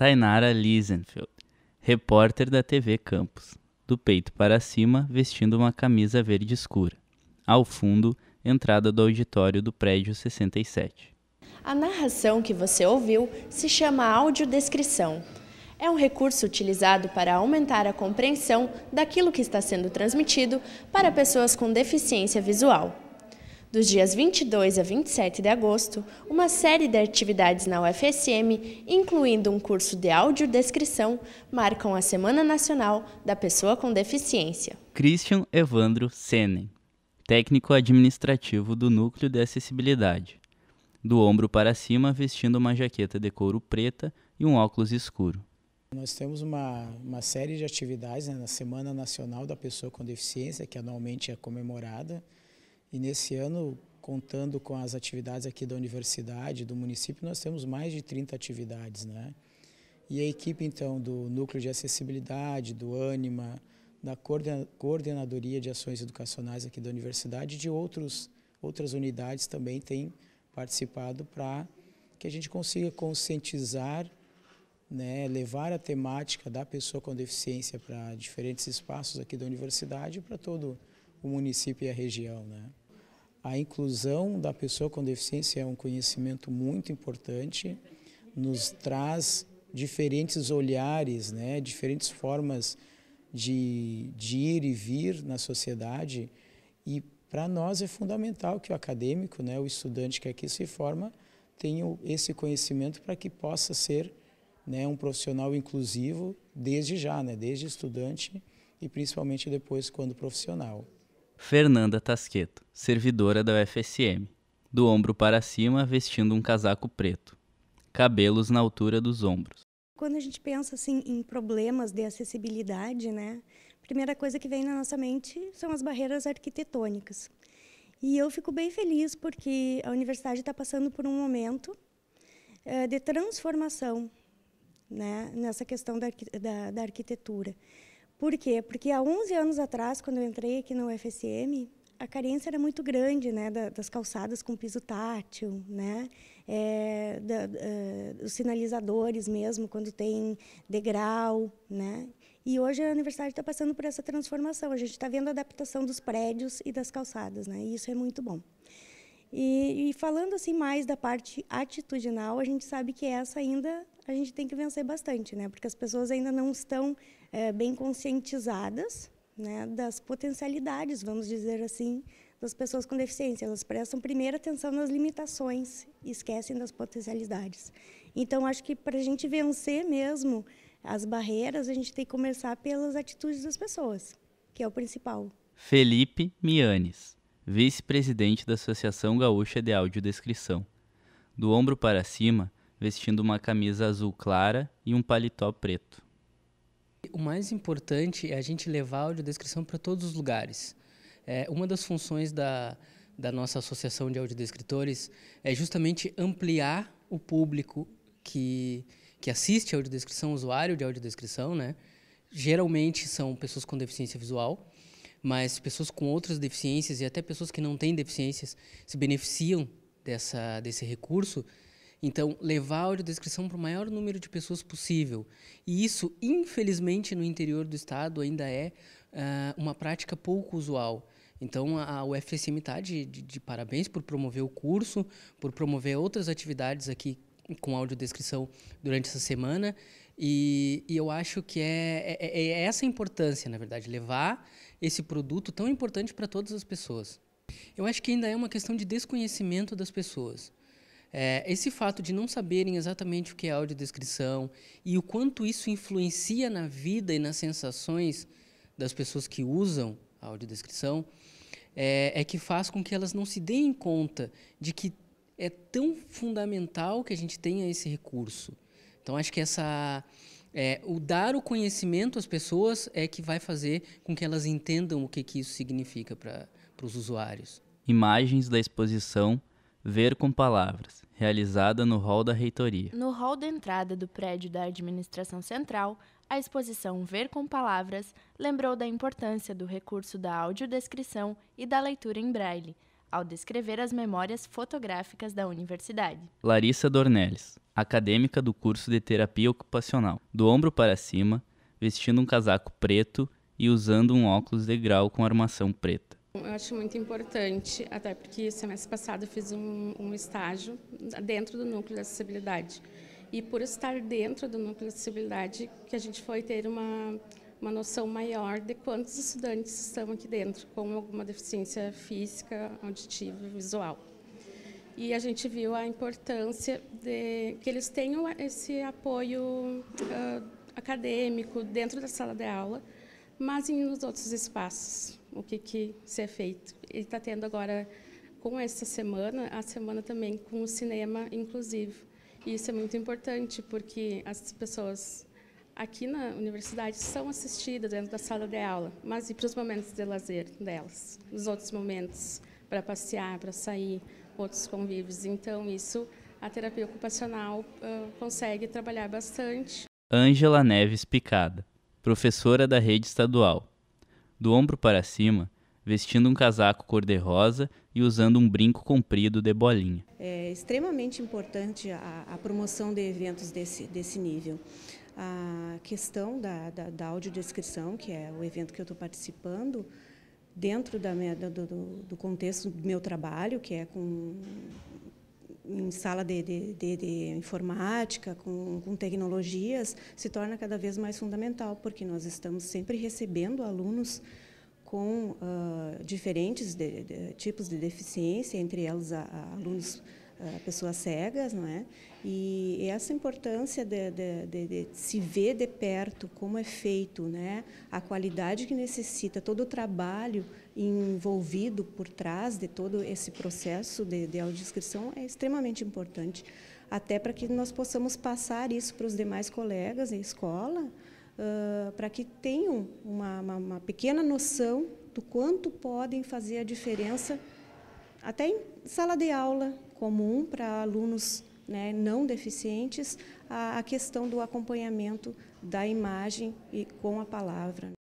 Tainara Liesenfeld, repórter da TV Campos, do peito para cima, vestindo uma camisa verde escura. Ao fundo, entrada do auditório do prédio 67. A narração que você ouviu se chama audiodescrição. É um recurso utilizado para aumentar a compreensão daquilo que está sendo transmitido para pessoas com deficiência visual. Dos dias 22 a 27 de agosto, uma série de atividades na UFSM, incluindo um curso de audiodescrição, marcam a Semana Nacional da Pessoa com Deficiência. Christian Evandro Senen, técnico administrativo do Núcleo de Acessibilidade. Do ombro para cima, vestindo uma jaqueta de couro preta e um óculos escuro. Nós temos uma, uma série de atividades né, na Semana Nacional da Pessoa com Deficiência, que anualmente é comemorada. E nesse ano, contando com as atividades aqui da universidade, do município, nós temos mais de 30 atividades, né? E a equipe, então, do Núcleo de Acessibilidade, do ANIMA, da Coordenadoria de Ações Educacionais aqui da Universidade e de outros, outras unidades também tem participado para que a gente consiga conscientizar, né, levar a temática da pessoa com deficiência para diferentes espaços aqui da universidade e para todo o município e a região. Né? A inclusão da pessoa com deficiência é um conhecimento muito importante, nos traz diferentes olhares, né, diferentes formas de, de ir e vir na sociedade. E para nós é fundamental que o acadêmico, né, o estudante que aqui se forma, tenha esse conhecimento para que possa ser né, um profissional inclusivo desde já, né, desde estudante e principalmente depois quando profissional. Fernanda Tasqueto, servidora da UFSM, do ombro para cima vestindo um casaco preto, cabelos na altura dos ombros. Quando a gente pensa assim em problemas de acessibilidade, né? A primeira coisa que vem na nossa mente são as barreiras arquitetônicas. E eu fico bem feliz porque a universidade está passando por um momento é, de transformação né, nessa questão da, da, da arquitetura. Por quê? Porque há 11 anos atrás, quando eu entrei aqui na UFSM, a carência era muito grande, né, das calçadas com piso tátil, né, é, da, os sinalizadores mesmo quando tem degrau, né. E hoje a universidade está passando por essa transformação. A gente está vendo a adaptação dos prédios e das calçadas, né. E isso é muito bom. E, e falando assim mais da parte atitudinal, a gente sabe que essa ainda a gente tem que vencer bastante, né? Porque as pessoas ainda não estão é, bem conscientizadas né, das potencialidades, vamos dizer assim, das pessoas com deficiência. Elas prestam primeira atenção nas limitações e esquecem das potencialidades. Então, acho que para a gente vencer mesmo as barreiras, a gente tem que começar pelas atitudes das pessoas, que é o principal. Felipe Mianes, vice-presidente da Associação Gaúcha de Audiodescrição. Do ombro para cima, vestindo uma camisa azul clara e um paletó preto. O mais importante é a gente levar a audiodescrição para todos os lugares. É, uma das funções da, da nossa associação de audiodescritores é justamente ampliar o público que, que assiste a audiodescrição, usuário de audiodescrição, né? Geralmente são pessoas com deficiência visual, mas pessoas com outras deficiências e até pessoas que não têm deficiências se beneficiam dessa, desse recurso então, levar a audiodescrição para o maior número de pessoas possível. E isso, infelizmente, no interior do estado ainda é uh, uma prática pouco usual. Então, a UFSM está de, de, de parabéns por promover o curso, por promover outras atividades aqui com audiodescrição durante essa semana. E, e eu acho que é, é, é, é, essa a importância, na verdade, levar esse produto tão importante para todas as pessoas. Eu acho que ainda é uma questão de desconhecimento das pessoas. É, esse fato de não saberem exatamente o que é audiodescrição e o quanto isso influencia na vida e nas sensações das pessoas que usam a audiodescrição é, é que faz com que elas não se deem conta de que é tão fundamental que a gente tenha esse recurso. Então, acho que essa, é, o dar o conhecimento às pessoas é que vai fazer com que elas entendam o que, que isso significa para os usuários. Imagens da exposição Ver com Palavras, realizada no hall da reitoria. No hall da entrada do prédio da Administração Central, a exposição Ver com Palavras lembrou da importância do recurso da audiodescrição e da leitura em braille, ao descrever as memórias fotográficas da universidade. Larissa Dornelles, acadêmica do curso de terapia ocupacional, do ombro para cima, vestindo um casaco preto e usando um óculos de grau com armação preta. Eu acho muito importante, até porque semestre passado eu fiz um, um estágio dentro do núcleo da acessibilidade. E por estar dentro do núcleo da acessibilidade, que a gente foi ter uma, uma noção maior de quantos estudantes estão aqui dentro com alguma deficiência física, auditiva, visual. E a gente viu a importância de que eles tenham esse apoio uh, acadêmico dentro da sala de aula, mas em nos outros espaços o que, que ser feito. Ele está tendo agora, com essa semana, a semana também com o cinema inclusivo. E isso é muito importante, porque as pessoas aqui na universidade são assistidas dentro da sala de aula, mas e para os momentos de lazer delas, nos outros momentos, para passear, para sair, outros convívios. Então, isso a terapia ocupacional uh, consegue trabalhar bastante. Ângela Neves Picada, professora da rede estadual do ombro para cima, vestindo um casaco cor-de-rosa e usando um brinco comprido de bolinha. É extremamente importante a, a promoção de eventos desse, desse nível. A questão da, da, da audiodescrição, que é o evento que eu estou participando, dentro da minha, do, do, contexto do meu trabalho, que é com em sala de, de, de, de informática, com, com, tecnologias, se torna cada vez mais fundamental, porque nós estamos sempre recebendo alunos com uh, diferentes tipos de deficiência, entre elas a, a alunos pessoas cegas, não é? E essa importância de, de, de, de, se ver de perto como é feito, né? A qualidade que necessita, todo o trabalho envolvido por trás de todo esse processo de, de audiodescrição é extremamente importante, até para que nós possamos passar isso para os demais colegas em escola, uh, para que tenham uma, uma, uma pequena noção do quanto podem fazer a diferença até em sala de aula, comum para alunos né, não deficientes a, a questão do acompanhamento da imagem e com a palavra.